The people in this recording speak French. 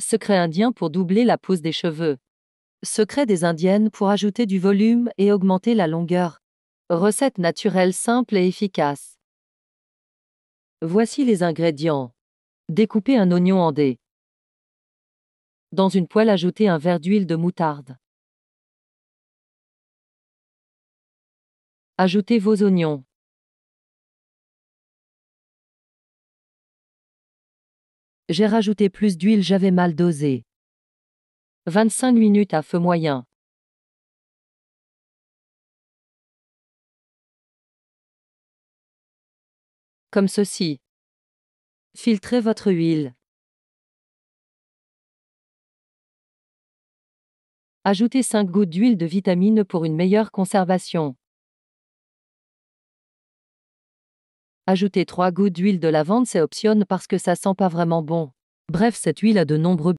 Secret indien pour doubler la pousse des cheveux. Secret des indiennes pour ajouter du volume et augmenter la longueur. Recette naturelle simple et efficace. Voici les ingrédients. Découpez un oignon en dés. Dans une poêle, ajoutez un verre d'huile de moutarde. Ajoutez vos oignons. J'ai rajouté plus d'huile, j'avais mal dosé. 25 minutes à feu moyen. Comme ceci. Filtrez votre huile. Ajoutez 5 gouttes d'huile de vitamine pour une meilleure conservation. Ajouter 3 gouttes d'huile de lavande c'est option parce que ça sent pas vraiment bon. Bref, cette huile a de nombreux